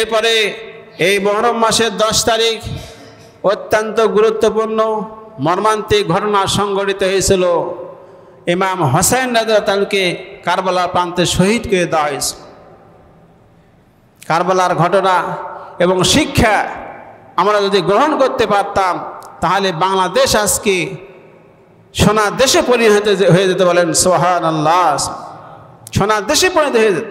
এরপরে এই মহরম মাসের দশ তারিখ অত্যন্ত গুরুত্বপূর্ণ মর্মান্তিক ঘটনা সংঘটিত হয়েছিল ইমাম হোসেন রাজাকে কারবালার প্রান্তে শহীদ করে দেওয়া হয়েছিল কারবালার ঘটনা এবং শিক্ষা আমরা যদি গ্রহণ করতে পারতাম তাহলে বাংলাদেশ আজকে সোনা দেশে পরিণত হয়ে যেতে বলেন সোহান আল্লাহ সোনা দেশে পরিণত হয়ে যেত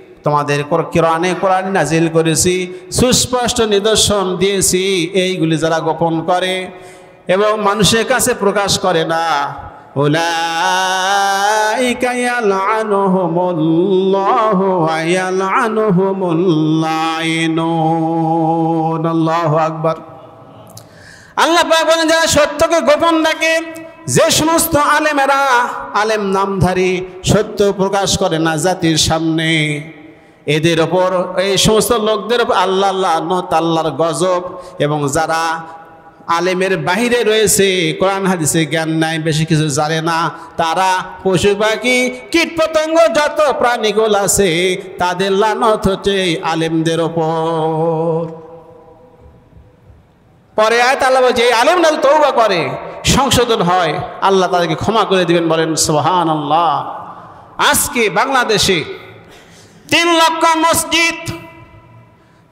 তোমাদের কোরআনে কোরআন নাজিল করেছি সুস্পষ্ট নিদর্শন দিয়েছি এইগুলি যারা গোপন করে এবং মানুষের কাছে প্রকাশ করে না আকবর যারা সত্যকে গোপন রাখে যে সমস্ত আলেমেরা আলেম নামধারী সত্য প্রকাশ করে না জাতির সামনে এদের ওপর এই সমস্ত লোকদের ওপর আল্লাহ আল্লাহ আল্লাহর গজব এবং যারা আলেমের বাহিরে রয়েছে কোরআন হাদিসে জ্ঞান নাই বেশি কিছু জানে না তারা পশু পাখি কীট পতঙ্গ যত প্রাণীগুলো আছে তাদের লানত হচ্ছে আলেমদের ওপর পরে আয় আল্লাহ যে আলেম নাল তৌবা করে সংশোধন হয় আল্লাহ তাদেরকে ক্ষমা করে দিবেন বলেন সোহান আল্লাহ আজকে বাংলাদেশে তিন লক্ষ মসজিদ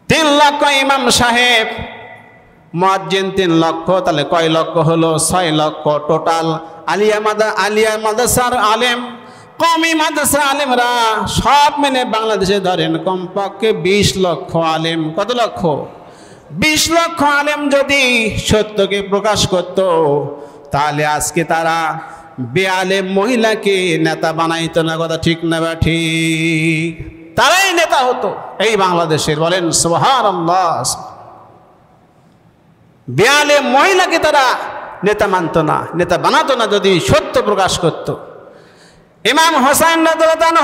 তিন লক্ষ ইমাম সাহেব মোয়াজ্জিন তিন লক্ষ তাহলে কয় লক্ষ হলো ছয় লক্ষ টোটাল আলিয়া মাদা আলিয়া মাদাসার আলেম কমি মাদ্রাসা আলেমরা সব মিলে বাংলাদেশে ধরেন কমপক্ষে বিশ লক্ষ আলেম কত লক্ষ বিশ লক্ষ আলেম যদি সত্যকে প্রকাশ করত তাহলে আজকে তারা বেআলেম মহিলাকে নেতা বানাইত না কথা ঠিক না বা ঠিক তারাই নেতা হতো এই বাংলাদেশের বলেন সোহার বেয়ালে মহিলাকে তারা নেতা মানত না নেতা বানাতো না যদি সত্য প্রকাশ করত ইমাম হোসাইন রাজান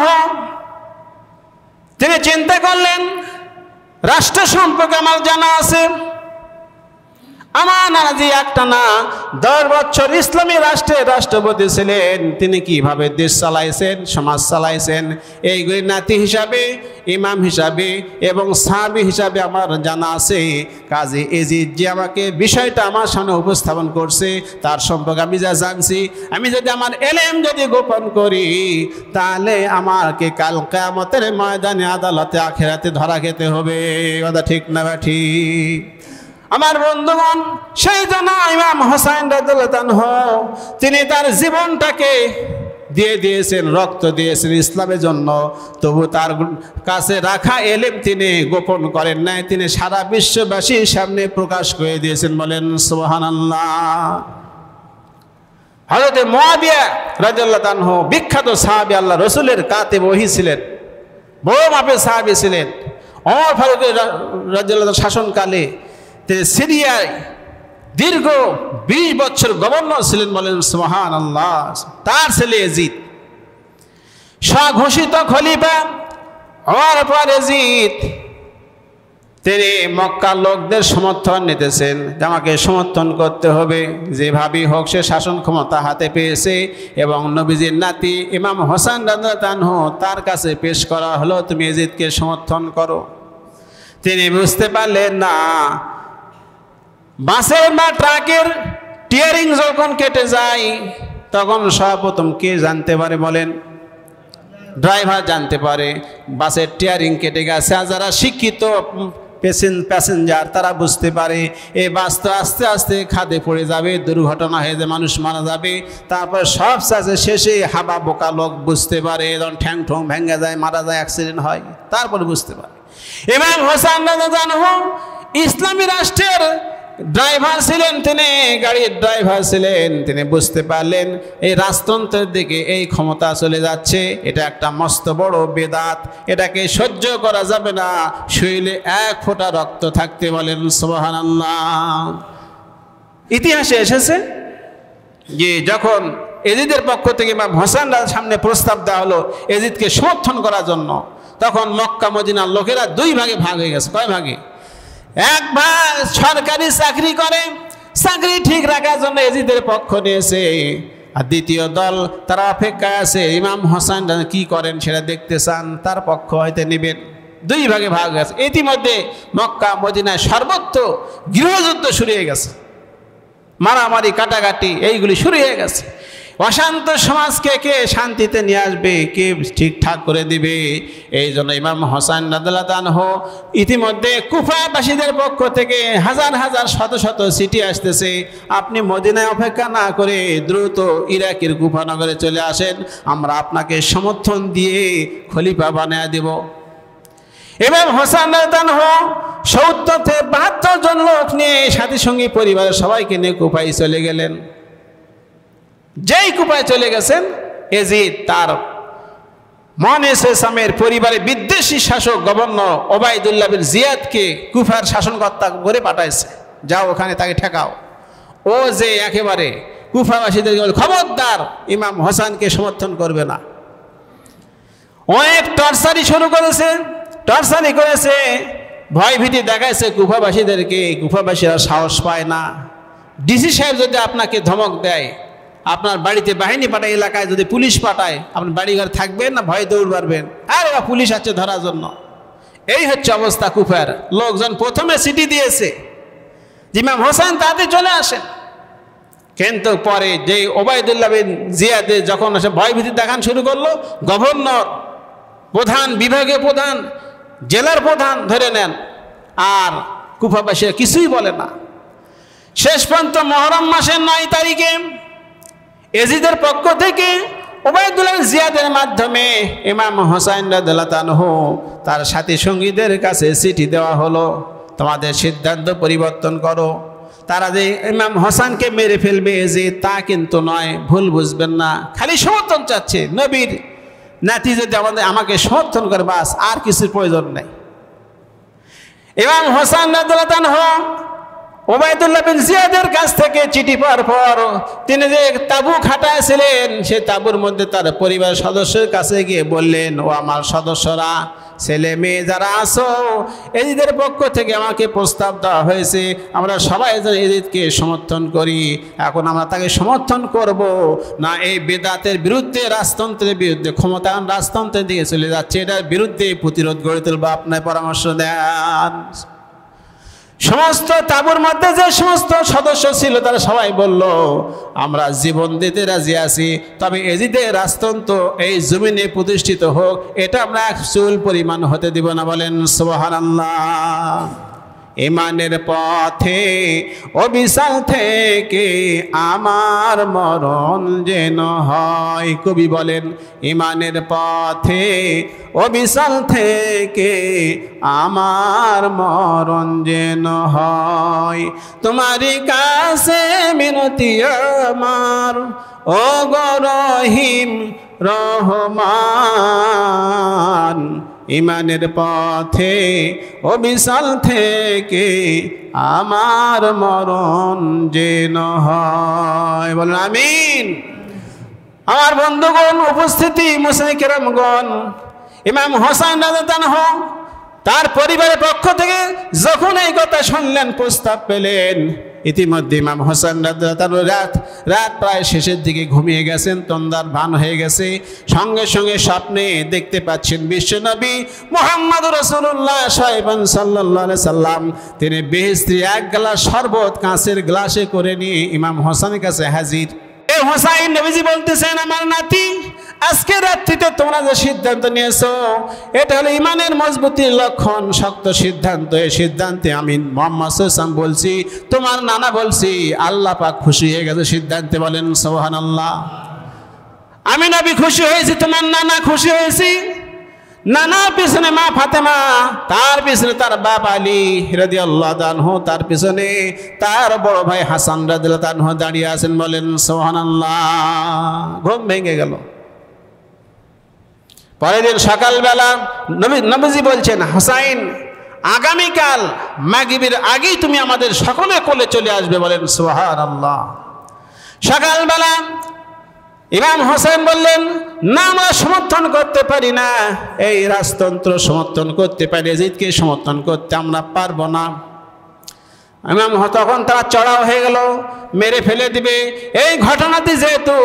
তিনি চিন্তা করলেন রাষ্ট্র সম্পর্কে আমার জানা আছে আমার যে একটা না দশ বছর ইসলামী রাষ্ট্রে রাষ্ট্রপতি ছিলেন তিনি কিভাবে দেশ চালাইছেন সমাজ চালাইছেন এইগুলি নাতি হিসাবে ইমাম হিসাবে এবং সাহাবি হিসাবে আমার জানা আছে কাজে এজিদ যে আমাকে বিষয়টা আমার সামনে উপস্থাপন করছে তার সম্পর্কে আমি যা জানছি আমি যদি আমার এলেম যদি গোপন করি তাহলে আমাকে কাল কামতের ময়দানে আদালতে আখেরাতে ধরা খেতে হবে কথা ঠিক না ঠিক আমার বন্ধুগণ সেই জন্য ইমাম হোসাইন রাজন তিনি তার জীবনটাকে দিয়ে দিয়েছেন রক্ত দিয়েছেন ইসলামের জন্য তবু তার কাছে রাখা এলিম তিনি গোপন করেন নাই তিনি সারা বিশ্ববাসীর সামনে প্রকাশ করে দিয়েছেন বলেন আল্লাহ হজরতে মহাবিয়া রাজাল্লাহ তানহ বিখ্যাত সাহাবি আল্লাহ রসুলের কাতে বহি ছিলেন বড় মাপের সাহাবি ছিলেন অমর ফারুকের রাজ্লাহ শাসনকালে সিরিয়ায় দীর্ঘ বিশ বছর গভর্নর ছিলেন বলেন মহান আল্লাহ তার ছেলে এজিদ স্বঘোষিত খলিফা হওয়ার পর এজিদ তিনি মক্কার লোকদের সমর্থন নিতেছেন আমাকে সমর্থন করতে হবে যেভাবেই হোক সে শাসন ক্ষমতা হাতে পেয়েছে এবং নবীজির নাতি ইমাম হোসান রানহ তার কাছে পেশ করা হলো তুমি এজিদকে সমর্থন করো তিনি বুঝতে পারলেন না বাসের বা ট্রাকের টিয়ারিং যখন কেটে যায় তখন সর্বপ্রথম কে জানতে পারে বলেন ড্রাইভার জানতে পারে বাসের টিয়ারিং কেটে গেছে আর যারা শিক্ষিত প্যাসেঞ্জার তারা বুঝতে পারে এ বাসটা আস্তে আস্তে খাদে পড়ে যাবে দুর্ঘটনা হয়ে যে মানুষ মারা যাবে তারপর সব চাষে শেষে হাবা বোকা লোক বুঝতে পারে এরকম ঠ্যাং ঠোং ভেঙে যায় মারা যায় অ্যাক্সিডেন্ট হয় তারপরে বুঝতে পারে ইমাম জানো ইসলামী রাষ্ট্রের ড্রাইভার ছিলেন তিনি গাড়ির ড্রাইভার ছিলেন তিনি বুঝতে পারলেন এই রাজতন্ত্রের দিকে এই ক্ষমতা চলে যাচ্ছে এটা একটা মস্ত বড় বেদাত এটাকে সহ্য করা যাবে না শরীরে এক ফোঁটা রক্ত থাকতে বলেন সোহান ইতিহাসে এসেছে যে যখন এজিদের পক্ষ থেকে বা হোসেন সামনে প্রস্তাব দেওয়া হলো এজিদকে সমর্থন করার জন্য তখন মক্কা মদিনার লোকেরা দুই ভাগে ভাগ হয়ে গেছে কয় ভাগে এক ভাই সরকারি চাকরি করে চাকরি ঠিক রাখার জন্য এজিদের পক্ষ নিয়েছে আর দ্বিতীয় দল তারা অপেক্ষায় আছে ইমাম হোসেন কি করেন সেটা দেখতে চান তার পক্ষ হয়তো নেবেন দুই ভাগে ভাগ গেছে ইতিমধ্যে মক্কা মদিনায় সর্বত্র গৃহযুদ্ধ শুরু হয়ে গেছে মারামারি কাটাকাটি এইগুলি শুরু হয়ে গেছে অশান্ত সমাজকে কে শান্তিতে নিয়ে আসবে কে ঠিকঠাক করে দিবে এই জন্য ইমাম হোসান নাদালাদানহ ইতিমধ্যে কুফাবাসীদের পক্ষ থেকে হাজার হাজার শত শত সিটি আসতেছে আপনি মদিনায় অপেক্ষা না করে দ্রুত ইরাকের কুফানগরে চলে আসেন আমরা আপনাকে সমর্থন দিয়ে খলিফা বানায় দেব এবার হোসান সত্তর থেকে বাহাত্তর জন লোক নিয়ে সাথী সঙ্গী পরিবারের সবাইকে নিয়ে কুফাই চলে গেলেন যেই কুপায় চলে গেছেন এজিদ তার মনেসে সামের পরিবারে বিদ্বেষী শাসক গভর্নর ওবায়দুল্লাহ বিন জিয়াদকে কুফার শাসনকর্তা করে পাঠাইছে যাও ওখানে তাকে ঠেকাও ও যে একেবারে কুফাবাসীদের খবরদার ইমাম হোসানকে সমর্থন করবে না অনেক টর্চারি শুরু করেছে টর্চারি করেছে ভয়ভীতি দেখাইছে কুফাবাসীদেরকে কুফাবাসীরা সাহস পায় না ডিসি সাহেব যদি আপনাকে ধমক দেয় আপনার বাড়িতে বাহিনী পাঠায় এলাকায় যদি পুলিশ পাঠায় আপনি বাড়িঘর থাকবেন না ভয় দৌড় পারবেন আর আরে পুলিশ আছে ধরার জন্য এই হচ্ছে অবস্থা কুফের লোকজন প্রথমে সিটি দিয়েছে জিমাম হোসেন তাতে চলে আসেন কিন্তু পরে যে ওবায়দুল্লাহ বিন জিয়াদে যখন এসে ভয়ভীতি দেখান শুরু করলো গভর্নর প্রধান বিভাগীয় প্রধান জেলার প্রধান ধরে নেন আর কুফাবাসীরা কিছুই বলে না শেষ পর্যন্ত মহরম মাসের নয় তারিখে এজিদের পক্ষ থেকে ওবায়দুল্লাহ জিয়াদের মাধ্যমে ইমাম হোসাইন রাদু তার সাথী সঙ্গীদের কাছে চিঠি দেওয়া হলো তোমাদের সিদ্ধান্ত পরিবর্তন করো তারা যে ইমাম হোসানকে মেরে ফেলবে যে তা কিন্তু নয় ভুল বুঝবেন না খালি সমর্থন চাচ্ছে নবীর নাতি যদি আমাদের আমাকে সমর্থন করে বাস আর কিছুর প্রয়োজন নেই ইমাম হোসান রাদু ওবায়দুল্লাহ বিন জিয়াদের কাছ থেকে চিঠি পাওয়ার পর তিনি যে তাবু খাটাছিলেন সে তাবুর মধ্যে তার পরিবার সদস্যের কাছে গিয়ে বললেন ও আমার সদস্যরা ছেলে মেয়ে যারা আসো এজিদের পক্ষ থেকে আমাকে প্রস্তাব দেওয়া হয়েছে আমরা সবাই এজিদকে সমর্থন করি এখন আমরা তাকে সমর্থন করব না এই বেদাতের বিরুদ্ধে রাজতন্ত্রের বিরুদ্ধে ক্ষমতায়ন রাজতন্ত্রের দিকে চলে যাচ্ছে এটার বিরুদ্ধে প্রতিরোধ গড়ে তুলবো আপনার পরামর্শ দেন সমস্ত তাবুর মধ্যে যে সমস্ত সদস্য ছিল তারা সবাই বলল আমরা জীবন দিতে রাজি আছি তবে এজিদে রাজতন্ত্র এই জমিনে প্রতিষ্ঠিত হোক এটা আমরা চুল পরিমাণ হতে দিব না বলেন সোহান ইমানের পথে অবিশাল থেকে আমার মরণ যেন হয় কবি বলেন ইমানের পথে অবিশাল থেকে আমার মরণ যেন হয় তোমারই কাছে মিনতি আমার ও গরহিম রহমান ইমানের পথে বিশাল থেকে আমার মরণ যেন হয় বলেন আমিন আমার বন্ধুগণ উপস্থিতি মুসলিম কেরামগণ ইমাম হোসাইন রাজাদান হোক তার পরিবারের পক্ষ থেকে যখন এই কথা শুনলেন প্রস্তাব পেলেন ইতিমধ্যে ইমাম হোসেন রাত রাত প্রায় শেষের দিকে ঘুমিয়ে গেছেন তন্দার ভান হয়ে গেছে সঙ্গে সঙ্গে স্বপ্নে দেখতে পাচ্ছেন বিশ্বনবী মোহাম্মদ রসুল্লাহ সাহেবান সাল্লা সাল্লাম তিনি বেহস্ত্রী এক গ্লাস শরবত কাঁচের গ্লাসে করে নিয়ে ইমাম হোসেনের কাছে হাজির এ হোসাইন নবীজি বলতেছেন আমার নাতি আজকে রাত্রিতে তোমরা যে সিদ্ধান্ত নিয়েছো এটা হলো ইমানের মজবুতির লক্ষণ শক্ত সিদ্ধান্ত এই সিদ্ধান্তে আমি মোহাম্মদ হোসাম বলছি তোমার নানা বলছি আল্লাহ পাক খুশি হয়ে গেছে সিদ্ধান্তে বলেন সোহান আল্লাহ আমি নাবি খুশি হয়েছি তোমার নানা খুশি হয়েছি নানার পিছনে মা ফাতেমা তার পিছনে তার বাপ আলী হৃদি আল্লাহ দানহ তার পিছনে তার বড় ভাই হাসান রাজ দানহ দাঁড়িয়ে আছেন বলেন সোহান আল্লাহ ঘুম ভেঙে গেল পরের দিন সকালবেলা নবী নবীজি বলছেন হোসাইন আগামীকাল মাগিবির আগেই তুমি আমাদের সকলে কোলে চলে আসবে বলেন সোহার আল্লাহ সকালবেলা ইমাম হোসেন বললেন না আমরা সমর্থন করতে পারি না এই রাজতন্ত্র সমর্থন করতে পারি এজিদকে সমর্থন করতে আমরা পারবো না ইমাম তখন তারা চড়াও হয়ে গেল মেরে ফেলে দিবে এই ঘটনাটি যেহেতু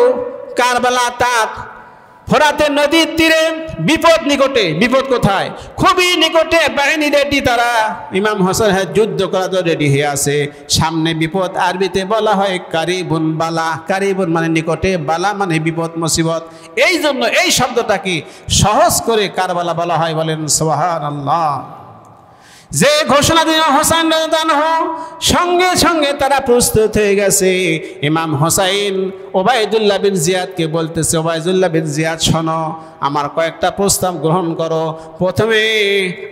কারবেলা তাক ফোরাতে নদীর তীরে বিপদ নিকটে বিপদ কোথায় খুবই নিকটে বাহিনী রেডি তারা ইমাম হোসেন হ্যাঁ যুদ্ধ করা তো রেডি হয়ে আছে সামনে বিপদ আরবিতে বলা হয় কারিবুন বালা কারিবুন মানে নিকটে বালা মানে বিপদ মুসিবত এই জন্য এই শব্দটাকে সহজ করে কারবালা বলা হয় বলেন সোহান আল্লাহ যে ঘোষণা দিল হোসাইন রাজু সঙ্গে সঙ্গে তারা প্রস্তুত হয়ে গেছে ইমাম হোসাইন ওবায়দুল্লাহ বিন জিয়াদকে বলতেছে ওবায়দুল্লাহ বিন জিয়াদ শোনো আমার কয়েকটা প্রস্তাব গ্রহণ করো প্রথমে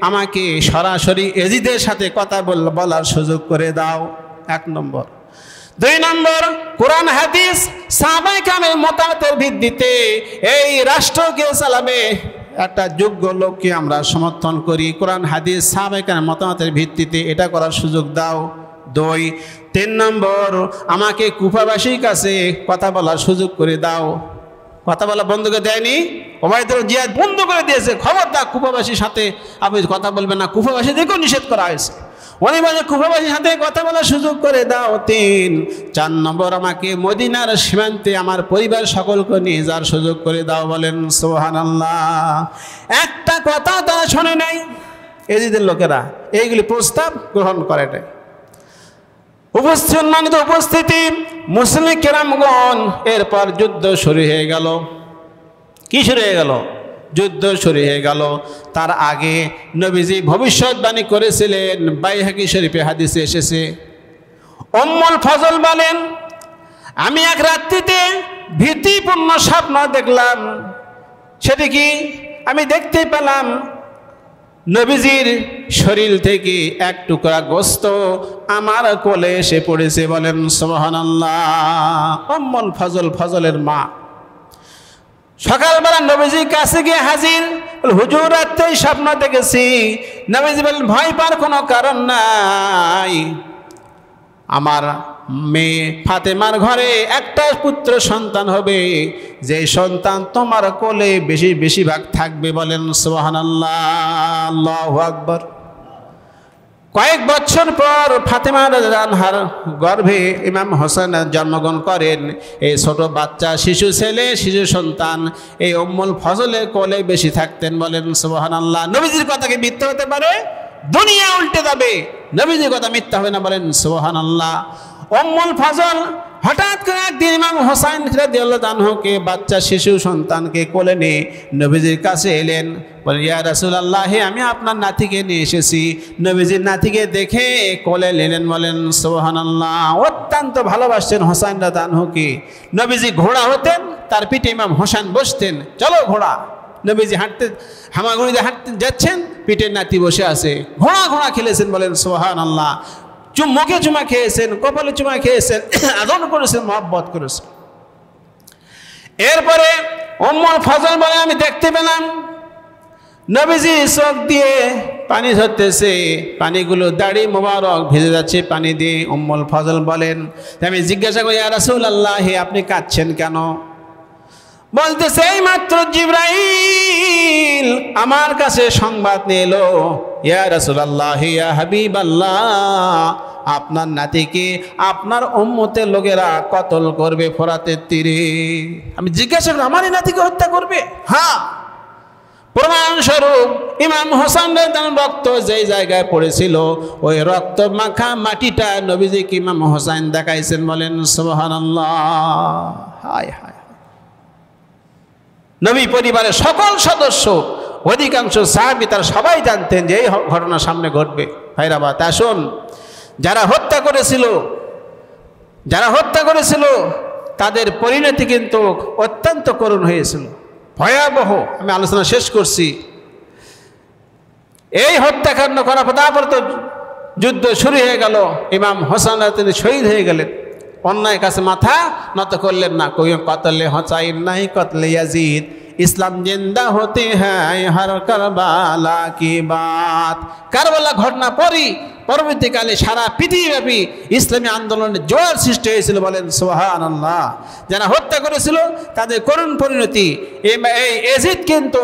আমাকে সরাসরি এজিদের সাথে কথা বল বলার সুযোগ করে দাও এক নম্বর দুই নম্বর কোরআন হাদিস সাবাই কামের মতামতের ভিত্তিতে এই রাষ্ট্রকে চালাবে একটা যোগ্য লোককে আমরা সমর্থন করি কোরআন হাদিস সাবেকার মতামতের ভিত্তিতে এটা করার সুযোগ দাও দই তিন নম্বর আমাকে কুফাবাসীর কাছে কথা বলার সুযোগ করে দাও কথা বলা বন্ধ করে দেয়নি ওবায়দুল জিয়াদ বন্ধ করে দিয়েছে খবর দা কুফাবাসীর সাথে আপনি কথা বলবেন না কুফাবাসীদেরকেও নিষেধ করা হয়েছে ওই বলে কুফাবাসীর সাথে কথা বলার সুযোগ করে দাও তিন চার নম্বর আমাকে মদিনার সীমান্তে আমার পরিবার সকলকে নিয়ে যার সুযোগ করে দাও বলেন সোহান একটা কথা তারা শোনে নাই এজিদের লোকেরা এইগুলি প্রস্তাব গ্রহণ করে নাই উপস্থিত সম্মানিত উপস্থিতি মুসলিম কেরামগণ এরপর যুদ্ধ শুরু হয়ে গেল কি শুরু হয়ে গেল যুদ্ধ শুরু হয়ে গেল তার আগে নবীজি ভবিষ্যৎবাণী করেছিলেন বাইহাকি শরীফে হাদিসে এসেছে অমল ফজল বলেন আমি এক রাত্রিতে ভীতিপূর্ণ স্বপ্ন দেখলাম সেটি কি আমি দেখতে পেলাম নবীজির শরীর থেকে এক টুকরা গোস্ত আমার কোলে এসে পড়েছে বলেন আল্লাহ অম্মল ফজল ফজলের মা সকালবেলা নবীজির কাছে গিয়ে হাজির হুজুর রাত্রে স্বপ্ন দেখেছি নবীজি বলেন ভয় পার কোনো কারণ নাই আমার মেয়ে ফাতেমার ঘরে একটা পুত্র সন্তান হবে যে সন্তান তোমার কোলে বেশি বেশিরভাগ থাকবে বলেন সোহান আল্লাহ আকবর কয়েক বছর পর ফাতেমা রানহার গর্ভে ইমাম হোসেন জন্মগ্রহণ করেন এই ছোট বাচ্চা শিশু ছেলে শিশু সন্তান এই অম্মুল ফজলের কোলে বেশি থাকতেন বলেন সোহান আল্লাহ নবীজির কথাকে মিথ্যা হতে পারে দুনিয়া উল্টে যাবে নবীজির কথা মিথ্যা হবে না বলেন সোহান আল্লাহ অম্মুল ফজল হঠাৎ করে একদিন ইমাম হোসাইন রেদানহকে বাচ্চা শিশু সন্তানকে কোলে নিয়ে নবীজির কাছে এলেন বলে ইয়া রাসুল আল্লাহ আমি আপনার নাতিকে নিয়ে এসেছি নবীজির নাতিকে দেখে কোলে নিলেন বলেন সোহান আল্লাহ অত্যন্ত ভালোবাসতেন হোসাইন রাদানহকে নবীজি ঘোড়া হতেন তার পিঠে ইমাম হোসাইন বসতেন চলো ঘোড়া নবীজি হাঁটতে হামাগুড়িতে হাঁটতে যাচ্ছেন পিঠের নাতি বসে আছে ঘোড়া ঘোড়া খেলেছেন বলেন সোহান আল্লাহ মুখে চুমা খেয়েছেন কপালে চুমা খেয়েছেন আদন করেছেন মহাব্বত করেছেন এরপরে অম্মর ফজল বলে আমি দেখতে পেলাম নবীজি চোখ দিয়ে পানি ধরতেছে পানিগুলো দাড়ি মোবারক ভেজে যাচ্ছে পানি দিয়ে অম্মল ফজল বলেন আমি জিজ্ঞাসা করি আর রাসুল আল্লাহ আপনি কাঁদছেন কেন বলতে সেই মাত্র জিব্রাইল আমার কাছে সংবাদ নিলো ইয়া রসুল্লাহ হাবিব আল্লাহ আপনার নাতিকে আপনার উম্মতের লোকেরা কতল করবে ফোরাতের তীরে আমি জিজ্ঞাসা করি আমারই নাতিকে হত্যা করবে হ্যাঁ প্রমাণস্বরূপ ইমাম হোসান রক্ত যেই জায়গায় পড়েছিল ওই রক্ত মাখা মাটিটা নবীজি ইমাম হোসাইন দেখাইছেন বলেন সোহান হায় হায় নবী পরিবারের সকল সদস্য অধিকাংশ সাহাবি তার সবাই জানতেন যে এই ঘটনা সামনে ঘটবে হায়রাবাদ আসুন যারা হত্যা করেছিল যারা হত্যা করেছিল তাদের পরিণতি কিন্তু অত্যন্ত করুণ হয়েছিল ভয়াবহ আমি আলোচনা শেষ করছি এই হত্যাকাণ্ড করা তারপর তো যুদ্ধ শুরু হয়ে গেল ইমাম হোসান তিনি শহীদ হয়ে গেলেন অন্যায় কাছে মাথা নত করলেন না কই কতলে হচাইন নাই কতলে ইয়াজিদ ইসলাম জিন্দা হতে হ্যায় হর কারবালা কি বাত কারবালা ঘটনা পরই পরবর্তীকালে সারা পৃথিবীব্যাপী ইসলামী আন্দোলনের জোয়ার সৃষ্টি হয়েছিল বলেন সোহান আল্লাহ যারা হত্যা করেছিল তাদের করুণ পরিণতি এই এজিদ কিন্তু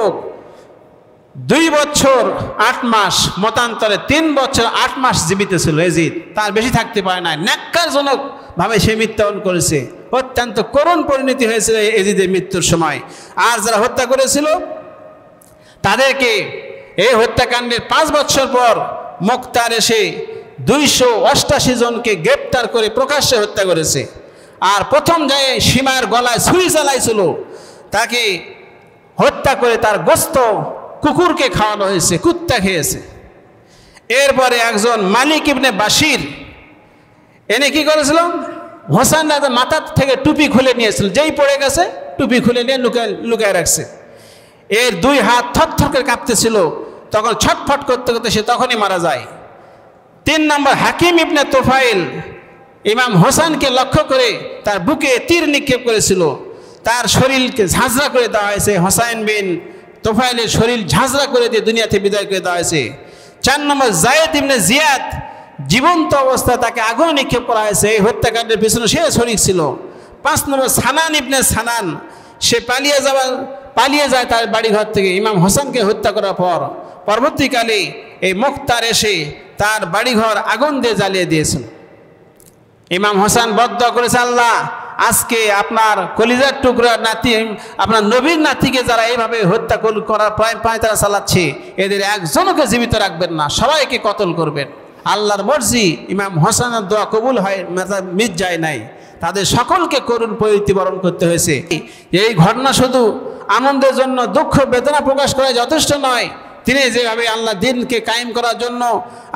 দুই বছর আট মাস মতান্তরে তিন বছর আট মাস জীবিত ছিল এজিদ তার বেশি থাকতে পারে না ন্যাক্কারজনকভাবে সে মৃত্যুবরণ করেছে অত্যন্ত করুণ পরিণতি হয়েছিল এজিদের মৃত্যুর সময় আর যারা হত্যা করেছিল তাদেরকে এই হত্যাকাণ্ডের পাঁচ বছর পর মুক্তার এসে দুইশো অষ্টাশি জনকে গ্রেপ্তার করে প্রকাশ্যে হত্যা করেছে আর প্রথম যায় সীমার গলায় ছুরি চালাইছিল তাকে হত্যা করে তার গোস্ত কুকুরকে খাওয়ানো হয়েছে কুত্তা খেয়েছে এরপরে একজন মালিক ইবনে বাসির এনে কি করেছিল হোসান রাজা মাথার থেকে টুপি খুলে নিয়েছিল যেই পড়ে গেছে টুপি খুলে নিয়ে লুকায় লুকায় রাখছে এর দুই হাত থরথর করে কাঁপতেছিল তখন ছটফট করতে করতে সে তখনই মারা যায় তিন নম্বর হাকিম ইবনে তোফাইল ইমাম হোসানকে লক্ষ্য করে তার বুকে তীর নিক্ষেপ করেছিল তার শরীরকে ঝাঁঝরা করে দেওয়া হয়েছে হোসাইন বিন তোফাইলের শরীর ঝাঁঝরা করে দিয়ে দুনিয়াতে বিদায় করে দেওয়া হয়েছে চার নম্বর জায়দ ইমনে জিয়াদ জীবন্ত অবস্থা তাকে আগুন নিক্ষেপ করা হয়েছে এই হত্যাকাণ্ডের পিছনে সে শরিক ছিল পাঁচ নম্বর সানান ইবনে সানান সে পালিয়ে যাওয়ার পালিয়ে যায় তার বাড়িঘর থেকে ইমাম হোসেনকে হত্যা করার পর পরবর্তীকালে এই মুক্তার এসে তার বাড়িঘর আগুন দিয়ে জ্বালিয়ে দিয়েছেন ইমাম হোসেন বদ্ধ করেছে আল্লাহ আজকে আপনার কলিজার টুকরা নাতি আপনার নবীর নাতিকে যারা এইভাবে হত্যা করার প্রায় পায় তারা চালাচ্ছে এদের একজনকে জীবিত রাখবেন না সবাইকে কতল করবেন আল্লাহর মর্জি ইমাম হোসেনের দোয়া কবুল হয় মিজ যায় নাই তাদের সকলকে করুণ বরণ করতে হয়েছে এই ঘটনা শুধু আনন্দের জন্য দুঃখ বেদনা প্রকাশ করা যথেষ্ট নয় তিনি যেভাবে আল্লাহ দিনকে কায়েম করার জন্য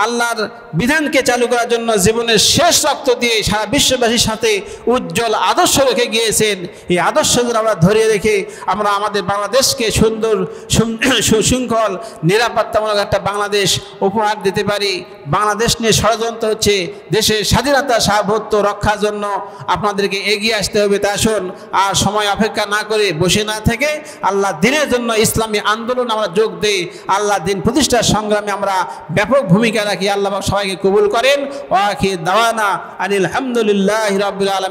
আল্লাহর বিধানকে চালু করার জন্য জীবনের শেষ রক্ত দিয়ে সারা বিশ্ববাসীর সাথে উজ্জ্বল আদর্শ রেখে গিয়েছেন এই আদর্শগুলো আমরা ধরিয়ে রেখে আমরা আমাদের বাংলাদেশকে সুন্দর সুশৃঙ্খল নিরাপত্তামূলক একটা বাংলাদেশ উপহার দিতে পারি বাংলাদেশ নিয়ে ষড়যন্ত্র হচ্ছে দেশের স্বাধীনতা সার্বভৌত্ব রক্ষার জন্য আপনাদেরকে এগিয়ে আসতে হবে তা আসুন আর সময় অপেক্ষা না করে বসে না থেকে আল্লাহ দিনের জন্য ইসলামী আন্দোলন আমরা যোগ দেয় আল্লাহ দিন প্রতিষ্ঠার সংগ্রামে আমরা ব্যাপক ভূমিকা রাখি আল্লাহ সবাইকে কবুল করেন ওয়াকি দাওয়ানা আনিল আলহামদুলিল্লাহ রবিল